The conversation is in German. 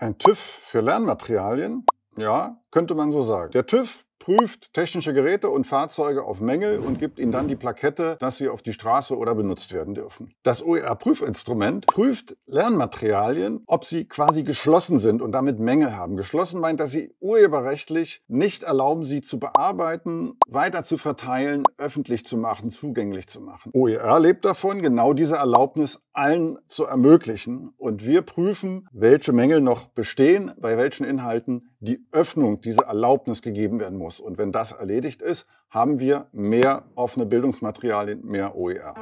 Ein TÜV für Lernmaterialien? Ja, könnte man so sagen. Der TÜV prüft technische Geräte und Fahrzeuge auf Mängel und gibt ihnen dann die Plakette, dass sie auf die Straße oder benutzt werden dürfen. Das OER-Prüfinstrument prüft Lernmaterialien, ob sie quasi geschlossen sind und damit Mängel haben. Geschlossen meint, dass sie urheberrechtlich nicht erlauben, sie zu bearbeiten, weiter zu verteilen, öffentlich zu machen, zugänglich zu machen. OER lebt davon, genau diese Erlaubnis allen zu ermöglichen. Und wir prüfen, welche Mängel noch bestehen, bei welchen Inhalten die Öffnung diese Erlaubnis gegeben werden muss. Und wenn das erledigt ist, haben wir mehr offene Bildungsmaterialien, mehr OER.